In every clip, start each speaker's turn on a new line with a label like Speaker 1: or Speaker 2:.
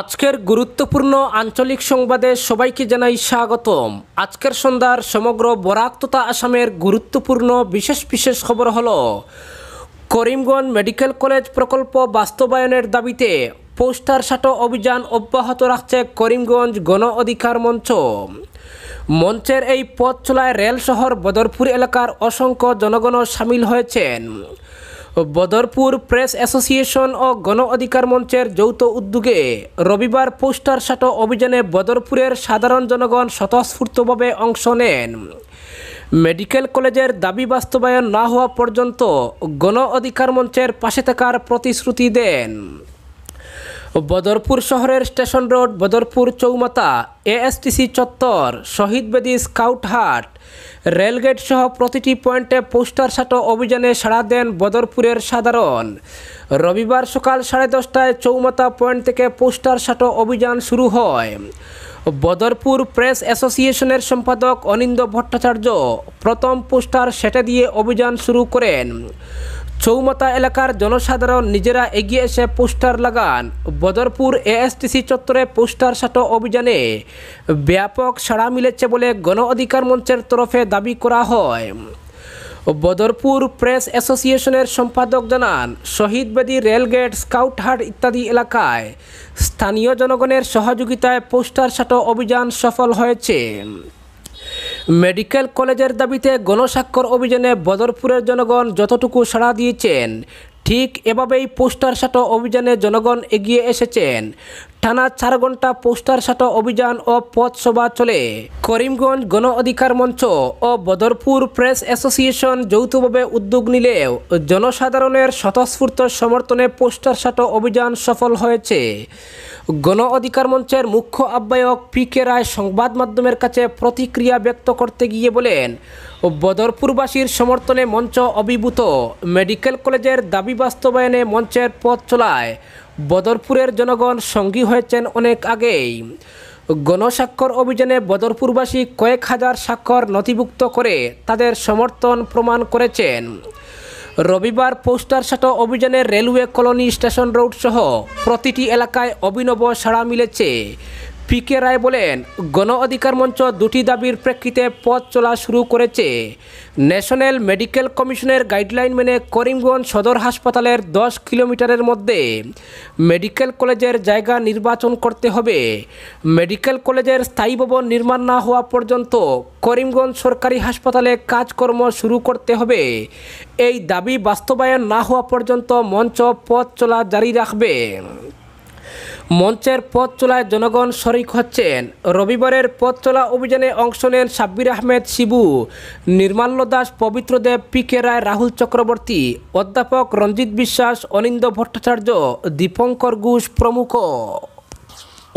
Speaker 1: আজকের গুরুত্বপূর্ণ আঞ্চলিক সংবাদে সবাইকে জানাই স্বাগতম আজকের সন্ধ্যার সমগ্র বরাক তথা আসামের গুরুত্বপূর্ণ বিশেষ বিশেষ খবর হল করিমগঞ্জ মেডিকেল কলেজ প্রকল্প বাস্তবায়নের দাবিতে পোস্টার সাটো অভিযান অব্যাহত রাখছে করিমগঞ্জ গণ অধিকার মঞ্চ মঞ্চের এই পথ চলায় রেল শহর বদরপুর এলাকার অসংখ্য জনগণ সামিল হয়েছেন বদরপুর প্রেস অ্যাসোসিয়েশন ও গণ অধিকার মঞ্চের যৌথ উদ্যোগে রবিবার পোস্টার সাটো অভিযানে বদরপুরের সাধারণ জনগণ স্বতঃস্ফূর্তভাবে অংশ নেন মেডিকেল কলেজের দাবি বাস্তবায়ন না হওয়া পর্যন্ত গণ অধিকার মঞ্চের পাশে থাকার প্রতিশ্রুতি দেন বদরপুর শহরের স্টেশন রোড বদরপুর চৌমাতা এএসটিসি চত্বর শহীদ বেদি স্কাউটহাট রেলগেট সহ প্রতিটি পয়েন্টে পোস্টার সাটো অভিযানে সাড়া দেন বদরপুরের সাধারণ রবিবার সকাল সাড়ে দশটায় চৌমাতা পয়েন্ট থেকে পোস্টার সাটো অভিযান শুরু হয় বদরপুর প্রেস অ্যাসোসিয়েশনের সম্পাদক অনিন্দ ভট্টাচার্য প্রথম পোস্টার সেটে দিয়ে অভিযান শুরু করেন চৌমাতা এলাকার জনসাধারণ নিজেরা এগিয়ে এসে পোস্টার লাগান বদরপুর এএসটিসি চত্বরে পোস্টার সাটো অভিযানে ব্যাপক সাড়া মিলেছে বলে গণ অধিকার মঞ্চের তরফে দাবি করা হয় বদরপুর প্রেস অ্যাসোসিয়েশনের সম্পাদক জানান শহীদবেদী রেলগেট স্কাউটহাট ইত্যাদি এলাকায় স্থানীয় জনগণের সহযোগিতায় পোস্টার সাটো অভিযান সফল হয়েছে মেডিকেল কলেজের দাবিতে গণস্বাক্ষর অভিযানে বদরপুরের জনগণ যতটুকু সাড়া দিয়েছেন ঠিক এভাবেই পোস্টার সাটো অভিযানে জনগণ এগিয়ে এসেছেন টানা চার ঘন্টা পোস্টার সাটো অভিযান ও পথসভা চলে করিমগঞ্জ গণ অধিকার মঞ্চ ও বদরপুর প্রেস অ্যাসোসিয়েশন যৌথভাবে উদ্যোগ নিলেও জনসাধারণের স্বতঃস্ফূর্ত সমর্থনে পোস্টার সাটো অভিযান সফল হয়েছে গণ অধিকার মঞ্চের মুখ্য আহ্বায়ক পি কে রায় সংবাদ মাধ্যমের কাছে প্রতিক্রিয়া ব্যক্ত করতে গিয়ে বলেন বদরপুরবাসীর সমর্থনে মঞ্চ অভিভূত মেডিকেল কলেজের দাবি বাস্তবায়নে মঞ্চের পথ চলায় বদরপুরের জনগণ সঙ্গী হয়েছেন অনেক আগেই গণস্বাক্ষর অভিযানে বদরপুরবাসী কয়েক হাজার স্বাক্ষর নথিভুক্ত করে তাদের সমর্থন প্রমাণ করেছেন রবিবার পোস্টার সাটো অভিযানে রেলওয়ে কলোনি স্টেশন রোড সহ প্রতিটি এলাকায় অভিনব সাড়া মিলেছে পি কে রায় বলেন গণ অধিকার মঞ্চ দুটি দাবির প্রেক্ষিতে পথ চলা শুরু করেছে ন্যাশনাল মেডিকেল কমিশনের গাইডলাইন মেনে করিমগঞ্জ সদর হাসপাতালের দশ কিলোমিটারের মধ্যে মেডিকেল কলেজের জায়গা নির্বাচন করতে হবে মেডিকেল কলেজের স্থায়ী ভবন নির্মাণ না হওয়া পর্যন্ত করিমগঞ্জ সরকারি হাসপাতালে কাজকর্ম শুরু করতে হবে এই দাবি বাস্তবায়ন না হওয়া পর্যন্ত মঞ্চ পথ চলা জারি রাখবে মঞ্চের পথ চলায় জনগণ শরিক হচ্ছেন রবিবারের পথ চলা অভিযানে অংশ নেন সাব্বির আহমেদ শিবু নির্মাল্য দাস পবিত্র দেব পি কে রায় রাহুল চক্রবর্তী অধ্যাপক রঞ্জিত বিশ্বাস অনিন্দ ভট্টাচার্য দীপঙ্কর ঘোষ প্রমুখ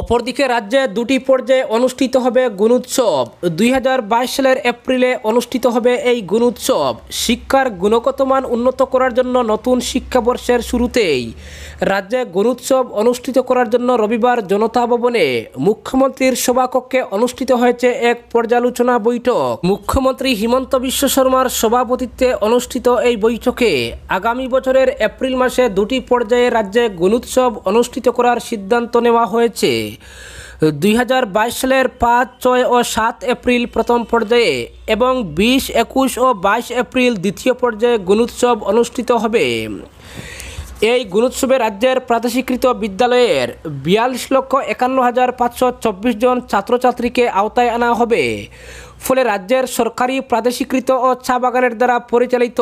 Speaker 1: অপরদিকে রাজ্যে দুটি পর্যায়ে অনুষ্ঠিত হবে গুণোৎসব দুই সালের এপ্রিলে অনুষ্ঠিত হবে এই গুণোৎসব শিক্ষার গুণগত মান উন্নত করার জন্য নতুন শিক্ষাবর্ষের শুরুতেই রাজ্যে গুণোৎসব অনুষ্ঠিত করার জন্য রবিবার জনতা ভবনে মুখ্যমন্ত্রীর সভাকক্ষে অনুষ্ঠিত হয়েছে এক পর্যালোচনা বৈঠক মুখ্যমন্ত্রী হিমন্ত বিশ্ব শর্মার সভাপতিত্বে অনুষ্ঠিত এই বৈঠকে আগামী বছরের এপ্রিল মাসে দুটি পর্যায়ে রাজ্যে গুণোৎসব অনুষ্ঠিত করার সিদ্ধান্ত নেওয়া হয়েছে দুই সালের পাঁচ ছয় ও সাত এপ্রিল প্রথম পর্যায়ে এবং বিশ একুশ ও বাইশ এপ্রিল দ্বিতীয় পর্যায়ে গুণোৎসব অনুষ্ঠিত হবে এই গুণোৎসবে রাজ্যের প্রাদেশিকৃত বিদ্যালয়ের বিয়াল্লিশ লক্ষ একান্ন হাজার পাঁচশো চব্বিশ জন ছাত্রছাত্রীকে আওতায় আনা হবে ফলে রাজ্যের সরকারি প্রাদেশিকৃত ও চা বাগানের দ্বারা পরিচালিত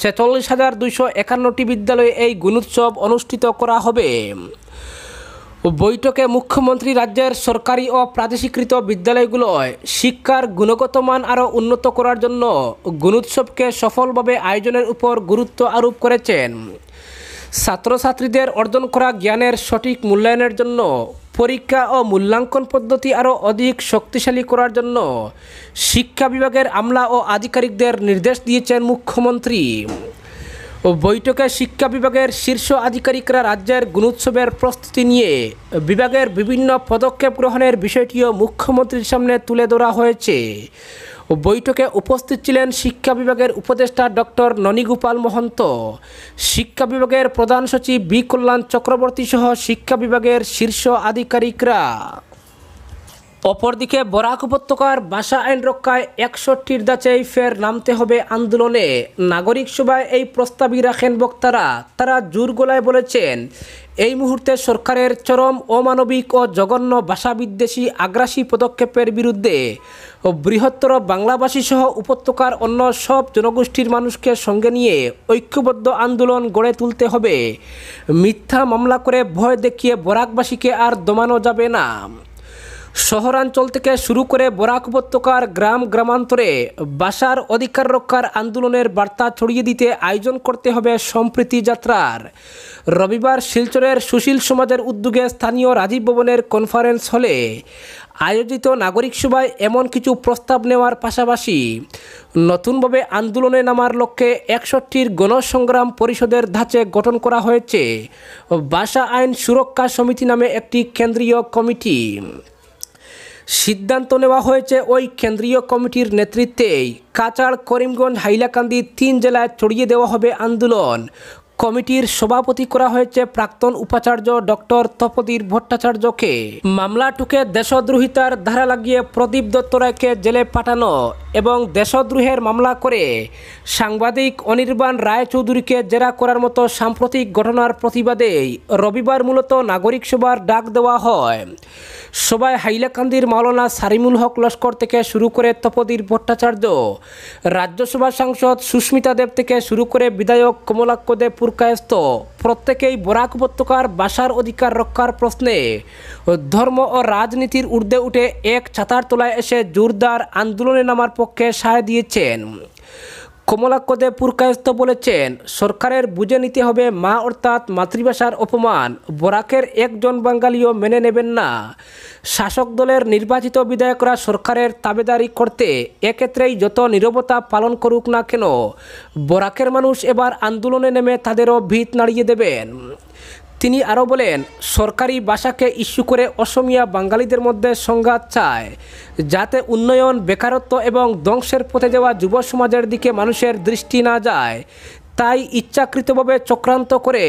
Speaker 1: ছেচল্লিশ হাজার দুইশো একান্নটি বিদ্যালয়ে এই গুণোৎসব অনুষ্ঠিত করা হবে বৈঠকে মুখ্যমন্ত্রী রাজ্যের সরকারি ও প্রাদেশিকৃত বিদ্যালয়গুলোয় শিক্ষার গুণগত মান আরও উন্নত করার জন্য গুণোৎসবকে সফলভাবে আয়োজনের উপর গুরুত্ব আরোপ করেছেন ছাত্রছাত্রীদের অর্জন করা জ্ঞানের সঠিক মূল্যায়নের জন্য পরীক্ষা ও মূল্যাঙ্কন পদ্ধতি আরও অধিক শক্তিশালী করার জন্য শিক্ষা বিভাগের আমলা ও আধিকারিকদের নির্দেশ দিয়েছেন মুখ্যমন্ত্রী ও বৈঠকে শিক্ষা বিভাগের শীর্ষ আধিকারিকরা রাজ্যের গুণোৎসবের প্রস্তুতি নিয়ে বিভাগের বিভিন্ন পদক্ষেপ গ্রহণের বিষয়টিও মুখ্যমন্ত্রীর সামনে তুলে ধরা হয়েছে বৈঠকে উপস্থিত ছিলেন শিক্ষা বিভাগের উপদেষ্টা ডক্টর ননীগোপাল মহন্ত শিক্ষা বিভাগের প্রধান সচিব বি কল্যাণ চক্রবর্তী সহ শিক্ষা বিভাগের শীর্ষ আধিকারিকরা অপরদিকে বরাক উপত্যকার ভাষা আইন রক্ষায় একষট্টির দাচেই ফের নামতে হবে আন্দোলনে নাগরিক সভায় এই প্রস্তাবই রাখেন বক্তারা তারা জোর গোলায় বলেছেন এই মুহূর্তে সরকারের চরম অমানবিক ও জঘন্য ভাষাবিদ্বেষী আগ্রাসী পদক্ষেপের বিরুদ্ধে বৃহত্তর বাংলাবাসী সহ উপত্যকার অন্য সব জনগোষ্ঠীর মানুষকে সঙ্গে নিয়ে ঐক্যবদ্ধ আন্দোলন গড়ে তুলতে হবে মিথ্যা মামলা করে ভয় দেখিয়ে বরাকবাসীকে আর দমানো যাবে না শহরাঞ্চল থেকে শুরু করে বরাক উপত্যকার গ্রাম গ্রামান্তরে বাসার অধিকার রক্ষার আন্দোলনের বার্তা ছড়িয়ে দিতে আয়োজন করতে হবে সম্প্রীতি যাত্রার রবিবার শিলচরের সুশীল সমাজের উদ্যোগে স্থানীয় রাজীব ভবনের কনফারেন্স হলে আয়োজিত নাগরিক সভায় এমন কিছু প্রস্তাব নেওয়ার পাশাপাশি নতুনভাবে আন্দোলনে নামার লক্ষ্যে একষট্টির গণসংগ্রাম পরিষদের ধাঁচে গঠন করা হয়েছে ভাষা আইন সুরক্ষা সমিতি নামে একটি কেন্দ্রীয় কমিটি সিদ্ধান্ত নেওয়া হয়েছে ওই কেন্দ্রীয় কমিটির নেতৃত্বেই কাচাড় করিমগঞ্জ হাইলাকান্দি তিন জেলায় ছড়িয়ে দেওয়া হবে আন্দোলন কমিটির সভাপতি করা হয়েছে প্রাক্তন উপাচার্য ডক্টর তপদীর ভট্টাচার্যকে মামলা টুকে দেশদ্রোহিতার ধারা লাগিয়ে প্রদীপ দত্ত রায়কে জেলে পাঠানো এবং দেশদ্রোহের মামলা করে সাংবাদিক অনির্বাণ রায়চৌধুরীকে জেরা করার মতো সাম্প্রতিক ঘটনার প্রতিবাদে রবিবার মূলত নাগরিক সভার ডাক দেওয়া হয় সবাই হাইলাকান্দির মাওলানা সারিমুল হক লস্কর থেকে শুরু করে তপদীর ভট্টাচার্য রাজ্যসভা সাংসদ সুস্মিতা দেব থেকে শুরু করে বিধায়ক কমলাক্ষ দেবপুর কায়স্থ প্রত্যেকেই বরাক উপত্যকার বাসার অধিকার রক্ষার প্রশ্নে ধর্ম ও রাজনীতির ঊর্ধ্বে উঠে এক ছাতার তলায় এসে জোরদার আন্দোলনে নামার পক্ষে সায় দিয়েছেন কমলাক্কদে পুরকায়স্ত বলেছেন সরকারের বুঝে নিতে হবে মা অর্থাৎ মাতৃভাষার অপমান বরাকের একজন বাঙালিও মেনে নেবেন না শাসক দলের নির্বাচিত বিধায়করা সরকারের তাবেদারি করতে এক্ষেত্রেই যত নিরবতা পালন করুক না কেন বরাকের মানুষ এবার আন্দোলনে নেমে তাদেরও ভিত নাড়িয়ে দেবেন তিনি আরও বলেন সরকারি ভাষাকে ইস্যু করে অসমিয়া বাঙালিদের মধ্যে সংঘাত চায় যাতে উন্নয়ন বেকারত্ব এবং ধ্বংসের পথে যাওয়া যুব সমাজের দিকে মানুষের দৃষ্টি না যায় তাই ইচ্ছাকৃতভাবে চক্রান্ত করে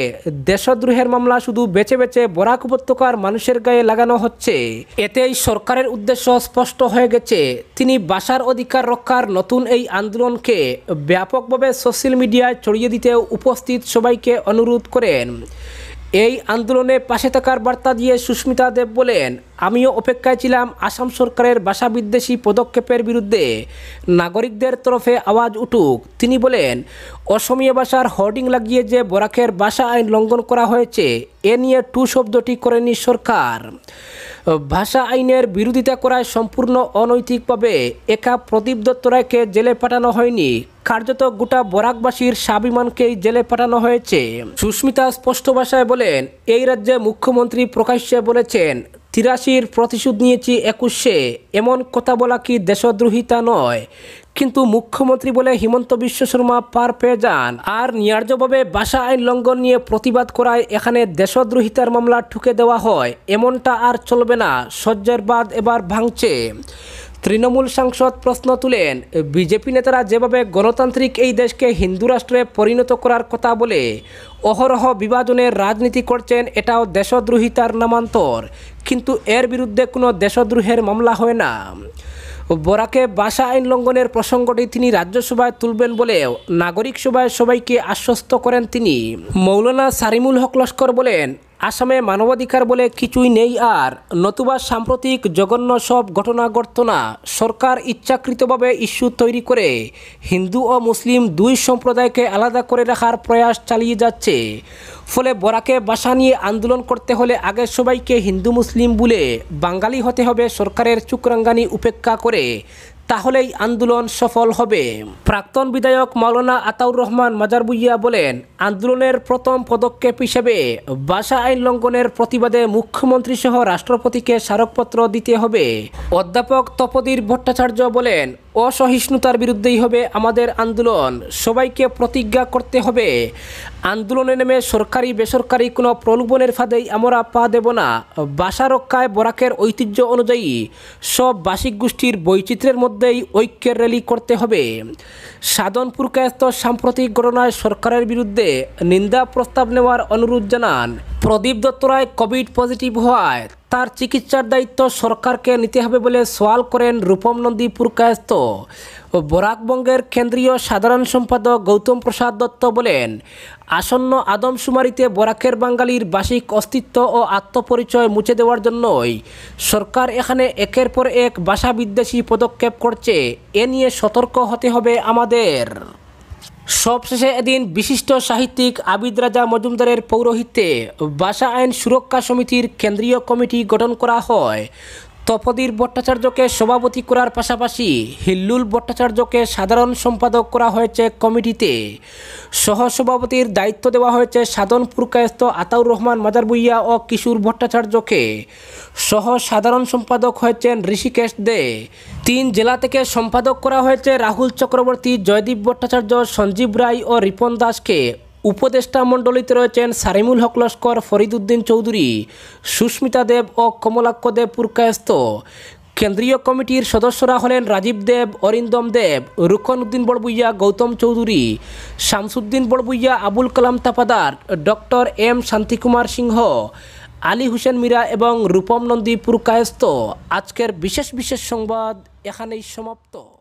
Speaker 1: দেশদ্রোহের মামলা শুধু বেছে বেছে বরাক উপত্যকার মানুষের গায়ে লাগানো হচ্ছে এতেই সরকারের উদ্দেশ্য স্পষ্ট হয়ে গেছে তিনি বাসার অধিকার রক্ষার নতুন এই আন্দোলনকে ব্যাপকভাবে সোশ্যাল মিডিয়ায় ছড়িয়ে দিতে উপস্থিত সবাইকে অনুরোধ করেন এই আন্দোলনে পাশে থাকার বার্তা দিয়ে সুস্মিতা দেব বলেন আমিও অপেক্ষায় ছিলাম আসাম সরকারের ভাষা বিদ্বেষী পদক্ষেপের বিরুদ্ধে নাগরিকদের তরফে আওয়াজ উঠুক তিনি বলেন অসমীয়া ভাষার হোর্ডিং লাগিয়ে যে বরাকের ভাষা আইন লঙ্ঘন করা হয়েছে এ নিয়ে টু শব্দটি করেনি সরকার ভাষা আইনের বিরোধিতা করায় সম্পূর্ণ অনৈতিকভাবে একা প্রদীপ দত্ত রায়কে জেলে পাঠানো হয়নি কার্যত গোটা বরাকবাসীর স্বাভিমানকেই জেলে পাঠানো হয়েছে সুস্মিতা স্পষ্ট ভাষায় বলেন এই রাজ্যে মুখ্যমন্ত্রী প্রকাশ্যে বলেছেন তিরাশির প্রতিশোধ নিয়েছি একুশে এমন কথা বলা কি দেশদ্রোহিতা নয় কিন্তু মুখ্যমন্ত্রী বলে হিমন্ত বিশ্ব শর্মা পার পেয়ে যান আর নিয়ার্যভাবে ভাষা আইন লঙ্ঘন নিয়ে প্রতিবাদ করায় এখানে দেশদ্রোহিতার মামলা ঠুকে দেওয়া হয় এমনটা আর চলবে না শয্যের বাদ এবার ভাঙছে তৃণমূল সাংসদ প্রশ্ন তুলেন বিজেপি নেতারা যেভাবে গণতান্ত্রিক এই দেশকে হিন্দু রাষ্ট্রে পরিণত করার কথা বলে অহরহ বিভাজনের রাজনীতি করছেন এটাও দেশদ্রোহিতার নামান্তর কিন্তু এর বিরুদ্ধে কোনো দেশদ্রোহের মামলা হয় না বরাকে ভাষা আইন লঙ্ঘনের প্রসঙ্গটি তিনি রাজ্যসভায় তুলবেন বলে নাগরিক সভায় সবাইকে আশ্বস্ত করেন তিনি মৌলানা সারিমুল হক লস্কর বলেন আসামে মানবাধিকার বলে কিছুই নেই আর নতুবা সাম্প্রতিক জঘন্য সব ঘটনা ঘটনা সরকার ইচ্ছাকৃতভাবে ইস্যু তৈরি করে হিন্দু ও মুসলিম দুই সম্প্রদায়কে আলাদা করে রাখার প্রয়াস চালিয়ে যাচ্ছে ফলে বরাকে বাসা নিয়ে আন্দোলন করতে হলে আগে সবাইকে হিন্দু মুসলিম বলে বাঙালি হতে হবে সরকারের চুকরাঙ্গানি উপেক্ষা করে তাহলেই আন্দোলন সফল হবে প্রাক্তন বিধায়ক মাওলানা আতাউর রহমান মাজারবুইয়া বলেন আন্দোলনের প্রথম পদক্ষেপ হিসেবে ভাষা আইন লঙ্ঘনের প্রতিবাদে মুখ্যমন্ত্রী সহ রাষ্ট্রপতিকে স্মারকপত্র দিতে হবে অধ্যাপক তপদীর ভট্টাচার্য বলেন অসহিষ্ণুতার বিরুদ্ধেই হবে আমাদের আন্দোলন সবাইকে প্রতিজ্ঞা করতে হবে আন্দোলনে নেমে সরকারি বেসরকারি কোনো প্রলোভনের ফাঁদেই আমরা পা দেব না বাসা রক্ষায় বরাকের ঐতিহ্য অনুযায়ী সব বাসিক গোষ্ঠীর বৈচিত্র্যের মধ্যেই ঐক্যের র্যালি করতে হবে সাধনপুর কায়স্থ সাম্প্রতিক ঘটনায় সরকারের বিরুদ্ধে নিন্দা প্রস্তাব নেওয়ার অনুরোধ জানান প্রদীপ দত্ত রায় কোভিড পজিটিভ হওয়ায় তার চিকিৎসার দায়িত্ব সরকারকে নিতে হবে বলে সওয়াল করেন রূপম নন্দী পুরকায়স্ত বরাকবঙ্গের কেন্দ্রীয় সাধারণ সম্পাদক গৌতম প্রসাদ দত্ত বলেন আসন্ন আদমশুমারিতে বরাকের বাঙালির বার্ষিক অস্তিত্ব ও আত্মপরিচয় মুছে দেওয়ার জন্যই সরকার এখানে একের পর এক ভাষা বিদ্বেষী পদক্ষেপ করছে এ নিয়ে সতর্ক হতে হবে আমাদের সবশেষে এদিন বিশিষ্ট সাহিত্যিক আবিদ রাজা মজুমদারের পৌরোহিত্যে ভাষা আইন সুরক্ষা সমিতির কেন্দ্রীয় কমিটি গঠন করা হয় তপদীর ভট্টাচার্যকে সভাপতি করার পাশাপাশি হিল্লুল ভট্টাচার্যকে সাধারণ সম্পাদক করা হয়েছে কমিটিতে সহসভাপতির দায়িত্ব দেওয়া হয়েছে সাধন পুরকায়স্ত আতাউর রহমান মাদারবুইয়া ও কিশোর ভট্টাচার্যকে সহ সাধারণ সম্পাদক হয়েছেন ঋষিকেশ দে তিন জেলা থেকে সম্পাদক করা হয়েছে রাহুল চক্রবর্তী জয়দীপ ভট্টাচার্য সঞ্জীব রায় ও রিপন দাসকে উপদেষ্টা মণ্ডলীতে রয়েছেন সারিমুল হক লস্কর ফরিদুদ্দিন চৌধুরী সুস্মিতা দেব ও কমলাক্ষ দেব পুরকায়স্ত কেন্দ্রীয় কমিটির সদস্যরা হলেন রাজীব দেব অরিন্দম দেব রুকন উদ্দিন বড়বুইয়া গৌতম চৌধুরী শামসুদ্দিন বড়বুইয়া আবুল কালাম তাপাদার ডক্টর এম শান্তিকুমার সিংহ আলী হুসেন মীরা এবং রূপম নন্দী পুরকায়স্ত আজকের বিশেষ বিশেষ সংবাদ এখানেই সমাপ্ত